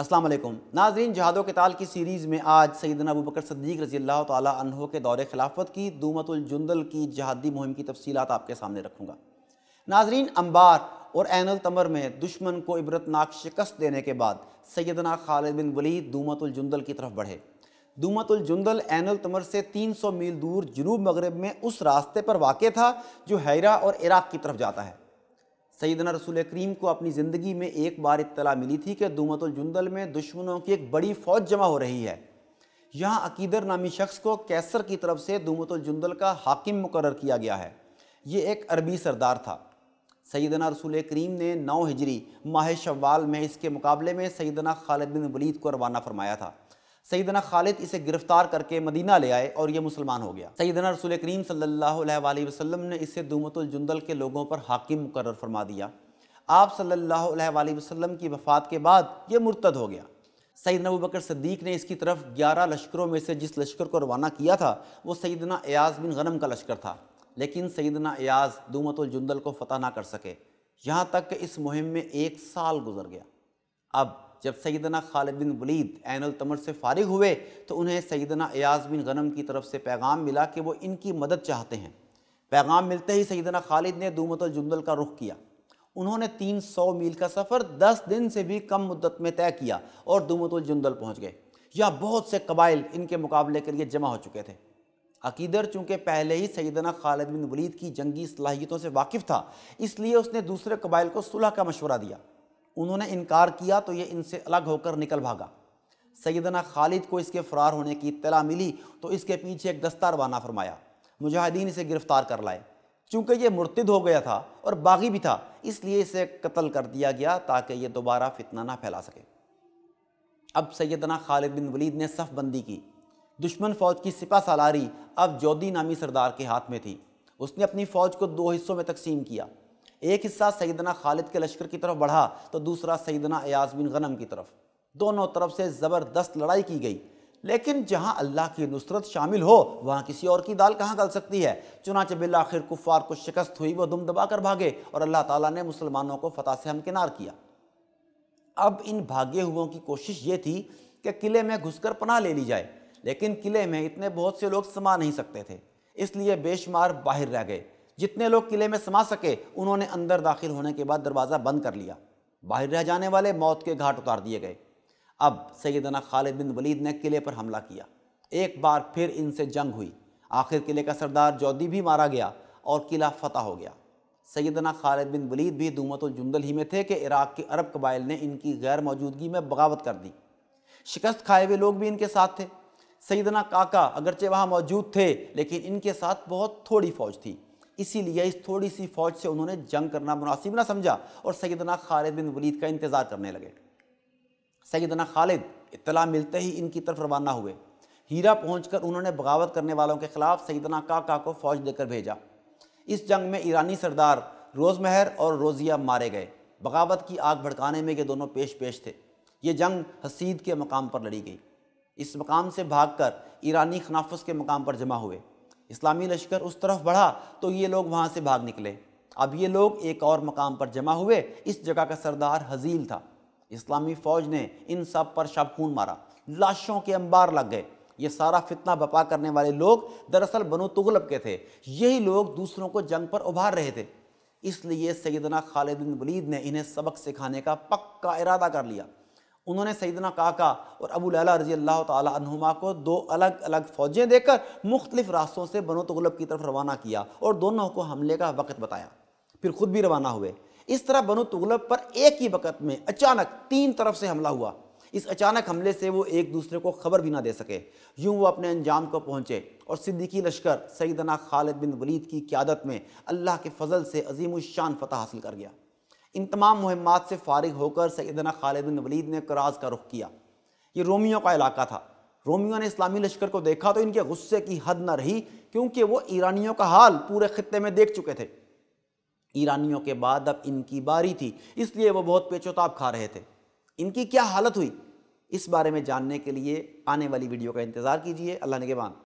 अस्सलाम वालेकुम नाजरीन जहादो के ताल की सीरीज़ में आज सैदना अबू बकर सद्दीक रजी अल्लाह तहों के दौरे खिलाफत की दूमतुलजुंदल की जहादी मुहिम की तफसीत आपके सामने रखूँगा नाजरीन अंबार और एन तमर में दुश्मन को इबरतनाक शिकस्त देने के बाद सैदना खालिद बिन वलीद दूमतुलजुंदल की तरफ बढ़े दूमतुलजुंदल एन तमर से तीन सौ मील दूर जनूब मगरब में उस रास्ते पर वाक़ था जो हैरा और इराक़ की तरफ जाता है सईदना रसूल करीम को अपनी ज़िंदगी में एक बार इतला मिली थी कि जुंदल में दुश्मनों की एक बड़ी फ़ौज जमा हो रही है यहाँ अकीदर नामी शख्स को कैसर की तरफ से जुंदल का हाकिम मुकर किया गया है ये एक अरबी सरदार था सईदना रसूल करीम ने नौ हिजरी माह शवाल में इसके मुकाबले में सैदना खालिद बिन वलीद को रवाना फरमाया था सईदना खालिद इसे गिरफ्तार करके मदीना ले आए और यह मुसलमान हो गया सईदना रसूल करीम सल्लल्लाहु वसलम ने इसे दूमतुलजुंदल के लोगों पर हाकिम मुकर फरमा दिया आप सल्ला वसलम की वफ़ात के बाद ये मुर्तद हो गया सईद नबूबकर सदीक ने इसकी तरफ ग्यारह लश्करों में से जिस लश्कर को रवाना किया था वो सईदना एयाज बिन गनम का लश्कर था लेकिन सईदना एयाज दूमतुलजुंदल को फतह ना कर सके यहाँ तक कि इस मुहिम में एक साल गुजर गया अब जब सैदना खालिद बिन वलीद एनतमर से फारिग हुए तो उन्हें सैदना एयाज बिन गनम की तरफ से पैगाम मिला कि वो इनकी मदद चाहते हैं पैगाम मिलते ही सैदना खालिद ने दूमतुलजुंदल का रुख किया उन्होंने 300 मील का सफ़र 10 दिन से भी कम मुद्दत में तय किया और दूमतुलजुंदल पहुँच गए या बहुत से कबाइल इनके मुकाबले के लिए जमा हो चुके थे अकीदर चूँकि पहले ही सैदना खालिद बिन वलीद की जंगी सलाहियतों से वाकिफ़ था इसलिए उसने दूसरे कबाइल को सुलह का मशवरा दिया उन्होंने इनकार किया तो ये इनसे अलग होकर निकल भागा सैदना खालिद को इसके फ़रार होने की इतला मिली तो इसके पीछे एक दस्तार बाना फरमाया मुजाहिदीन इसे गिरफ़्तार कर लाए चूँकि ये मुर्तद हो गया था और बागी भी था इसलिए इसे कत्ल कर दिया गया ताकि ये दोबारा फितना ना फैला सके अब सैदना खालिद बिन वलीद ने सफ़बंदी की दुश्मन फ़ौज की सिपा सालारी अब जोदी नामी सरदार के हाथ में थी उसने अपनी फ़ौज को दो हिस्सों में तकसीम किया एक हिस्सा सईदना खालिद के लश्कर की तरफ बढ़ा तो दूसरा सईदना एयाज बिन गनम की तरफ दोनों तरफ से ज़बरदस्त लड़ाई की गई लेकिन जहाँ अल्लाह की नुसरत शामिल हो वहाँ किसी और की दाल कहाँ गल सकती है चुनाच बिल आखिर कुफ़ार को शिकस्त हुई वह दुम दबा कर भागे और अल्लाह ताला ने मुसलमानों को फतह से हमकिनार किया अब इन भागे हुओं की कोशिश ये थी कि किले में घुसकर पनाह ले ली जाए लेकिन किले में इतने बहुत से लोग समा नहीं सकते थे इसलिए बेशुमार बाहर रह गए जितने लोग किले में समा सके उन्होंने अंदर दाखिल होने के बाद दरवाज़ा बंद कर लिया बाहर रह जाने वाले मौत के घाट उतार दिए गए अब सैदना खालिद बिन वलीद ने किले पर हमला किया एक बार फिर इनसे जंग हुई आखिर किले का सरदार जौदी भी मारा गया और किला फतह हो गया सैदना खालिद बिन वलीद भी जुंदल ही में थे कि इराक़ के अरब कबाइल ने इनकी गैर मौजूदगी में बगावत कर दी शिकस्त खाए हुए लोग भी इनके साथ थे सैदना काका अगरचे वहाँ मौजूद थे लेकिन इनके साथ बहुत थोड़ी फौज थी इसीलिए इस थोड़ी सी फौज से उन्होंने जंग करना मुनासिब ना समझा और सैदना खालिद बिन वलीद का इंतज़ार करने लगे सैदना खालिद इतला मिलते ही इनकी तरफ रवाना हुए हीरा पहुंचकर उन्होंने बगावत करने वालों के खिलाफ सैदना काका को फौज देकर भेजा इस जंग में ईरानी सरदार रोज़महर और रोज़िया मारे गए बगावत की आग भड़काने में ये दोनों पेश पेश थे ये जंग हसीद के मकाम पर लड़ी गई इस मकाम से भागकर ईरानी खनाफस के मकाम पर जमा हुए इस्लामी लश्कर उस तरफ बढ़ा तो ये लोग वहाँ से भाग निकले अब ये लोग एक और मकाम पर जमा हुए इस जगह का सरदार हजील था इस्लामी फ़ौज ने इन सब पर शब खून मारा लाशों के अंबार लग गए ये सारा फितना बपा करने वाले लोग दरअसल बनो तुगलब के थे यही लोग दूसरों को जंग पर उभार रहे थे इसलिए सैदना खालिद बिन वलीद ने इन्हें सबक सिखाने का पक्का इरादा कर लिया उन्होंने सईदना काका और अबू लाला रजी अल्लाह तुमा को दो अलग अलग फ़ौजें देकर मुख्तलिफ रास्तों से बनो तगलब की तरफ रवाना किया और दोनों को हमले का वक़्त बताया फिर ख़ुद भी रवाना हुए इस तरह बनो तगलब पर एक ही वक़्त में अचानक तीन तरफ से हमला हुआ इस अचानक हमले से वो एक दूसरे को खबर भी ना दे सके यूं वो अपने अंजाम को पहुंचे और सिद्दीकी लश्कर सईदना खालिद बिन वलीद की क्यादत में अल्लाह के फजल से अजीम शान फतह हासिल कर गया इन तमाम मुहम्मत से फारिग होकर सैदना खालिद बिन वलीद ने कराज का रुख किया ये रोमियो का इलाका था रोमियो ने इस्लामी लश्कर को देखा तो इनके गुस्से की हद न रही क्योंकि वो ईरानियों का हाल पूरे खत्े में देख चुके थे ईरानियों के बाद अब इनकी बारी थी इसलिए वो बहुत पेचोताब खा रहे थे इनकी क्या हालत हुई इस बारे में जानने के लिए आने वाली वीडियो का इंतज़ार कीजिए अल्लाह ने के